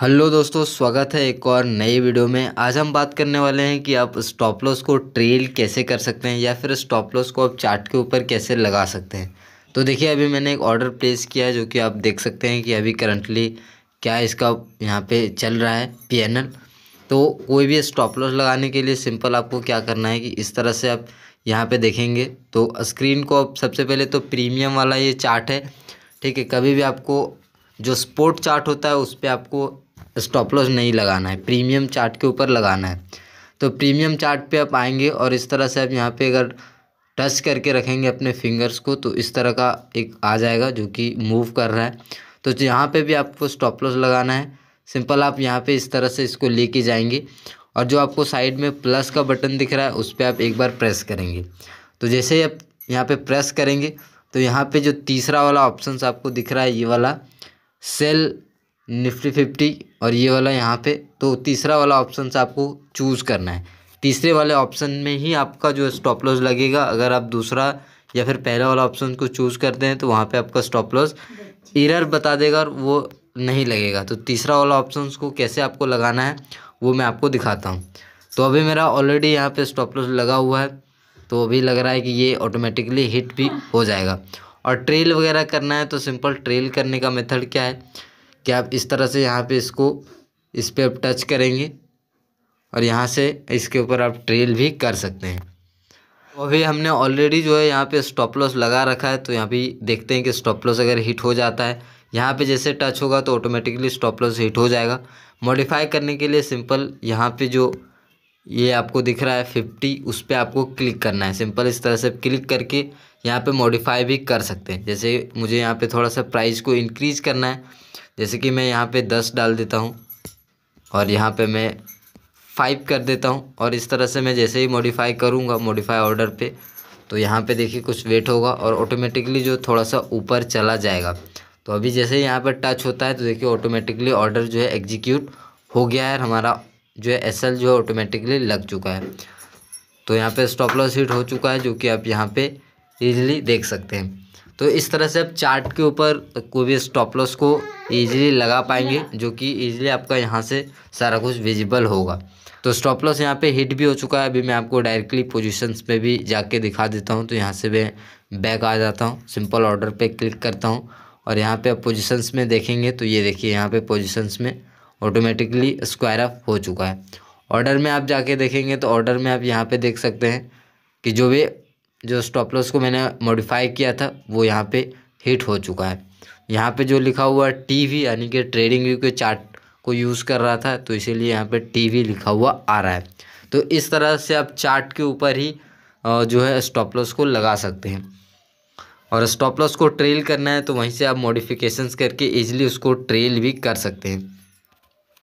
hello दोस्तों स्वागत है एक और नई वीडियो में आज हम बात करने वाले हैं कि आप स्टॉप लॉस को ट्रेल कैसे कर सकते हैं या फिर स्टॉप लॉस को आप चार्ट के ऊपर कैसे लगा सकते हैं तो देखिए अभी मैंने एक ऑर्डर प्लेस किया है जो कि आप देख सकते हैं कि अभी करंटली क्या इसका यहाँ पे चल रहा है पी तो कोई भी स्टॉप लॉस लगाने के लिए सिंपल आपको क्या करना है कि इस तरह से आप यहाँ पर देखेंगे तो स्क्रीन को आप सबसे पहले तो प्रीमियम वाला ये चार्ट है ठीक है कभी भी आपको जो स्पोर्ट चार्ट होता है उस पर आपको स्टॉप लॉस नहीं लगाना है प्रीमियम चार्ट के ऊपर लगाना है तो प्रीमियम चार्ट पे आप आएंगे और इस तरह से आप यहाँ पे अगर टच करके रखेंगे अपने फिंगर्स को तो इस तरह का एक आ जाएगा जो कि मूव कर रहा है तो यहाँ पे भी आपको स्टॉप लॉस लगाना है सिंपल आप यहाँ पे इस तरह से इसको लेके जाएंगे और जो आपको साइड में प्लस का बटन दिख रहा है उस पर आप एक बार प्रेस करेंगे तो जैसे ही आप यहाँ पर प्रेस करेंगे तो यहाँ पर जो तीसरा वाला ऑप्शन आपको दिख रहा है ये वाला सेल निफ्टी फिफ्टी और ये वाला यहाँ पे तो तीसरा वाला ऑप्शन से आपको चूज़ करना है तीसरे वाले ऑप्शन में ही आपका जो स्टॉप लॉस लगेगा अगर आप दूसरा या फिर पहला वाला ऑप्शन को चूज़ करते हैं तो वहाँ पे आपका स्टॉप लॉस एरर बता देगा और वो नहीं लगेगा तो तीसरा वाला ऑप्शन को कैसे आपको लगाना है वो मैं आपको दिखाता हूँ तो अभी मेरा ऑलरेडी यहाँ पर स्टॉप लॉस लगा हुआ है तो अभी लग रहा है कि ये ऑटोमेटिकली हिट भी हो जाएगा और ट्रेल वगैरह करना है तो सिंपल ट्रेल करने का मेथड क्या है कि आप इस तरह से यहाँ पे इसको इस पर आप टच करेंगे और यहाँ से इसके ऊपर आप ट्रेल भी कर सकते हैं तो अभी हमने ऑलरेडी जो है यहाँ पे स्टॉप लॉस लगा रखा है तो यहाँ भी देखते हैं कि स्टॉप लॉस अगर हिट हो जाता है यहाँ पे जैसे टच होगा तो ऑटोमेटिकली स्टॉप लॉस हिट हो जाएगा मॉडिफाई करने के लिए सिंपल यहाँ पे जो ये आपको दिख रहा है फिफ्टी उस पर आपको क्लिक करना है सिंपल इस तरह से क्लिक करके यहाँ पे मॉडिफाई भी कर सकते हैं जैसे मुझे यहाँ पे थोड़ा सा प्राइस को इंक्रीज़ करना है जैसे कि मैं यहाँ पे दस डाल देता हूँ और यहाँ पे मैं फाइव कर देता हूँ और इस तरह से मैं जैसे ही मॉडिफाई करूँगा मॉडिफाई ऑर्डर पे तो यहाँ पे देखिए कुछ वेट होगा और ऑटोमेटिकली जो थोड़ा सा ऊपर चला जाएगा तो अभी जैसे यहाँ पर टच होता है तो देखिए ऑटोमेटिकली ऑर्डर जो है एग्जीक्यूट हो गया है हमारा जो है एस जो है ऑटोमेटिकली लग चुका है तो यहाँ पर स्टॉप लॉस हिट हो चुका है जो कि आप यहाँ पर ईजिली देख सकते हैं तो इस तरह से आप चार्ट के ऊपर कोई भी स्टॉप लॉस को ईजिली लगा पाएंगे जो कि ईजिली आपका यहाँ से सारा कुछ विजिबल होगा तो स्टॉप लॉस यहाँ पे हिट भी हो चुका है अभी मैं आपको डायरेक्टली पोजीशंस पे भी जाके दिखा देता हूँ तो यहाँ से मैं बैक आ जाता हूँ सिंपल ऑर्डर पे क्लिक करता हूँ और यहाँ पे आप पोजिशंस में देखेंगे तो ये देखिए यहाँ पे पोजिशंस में ऑटोमेटिकली स्क्वायर अप हो चुका है ऑर्डर में आप जाके देखेंगे तो ऑर्डर में आप यहाँ पर देख सकते हैं कि जो भी जो स्टॉप लॉस को मैंने मॉडिफाई किया था वो यहाँ पे हिट हो चुका है यहाँ पे जो लिखा हुआ टी वी यानी कि ट्रेडिंग व्यू के चार्ट को यूज़ कर रहा था तो इसीलिए यहाँ पे टी वी लिखा हुआ आ रहा है तो इस तरह से आप चार्ट के ऊपर ही जो है स्टॉप लॉस को लगा सकते हैं और स्टॉप लॉस को ट्रेल करना है तो वहीं से आप मॉडिफिकेशंस करके ईजिली उसको ट्रेल भी कर सकते हैं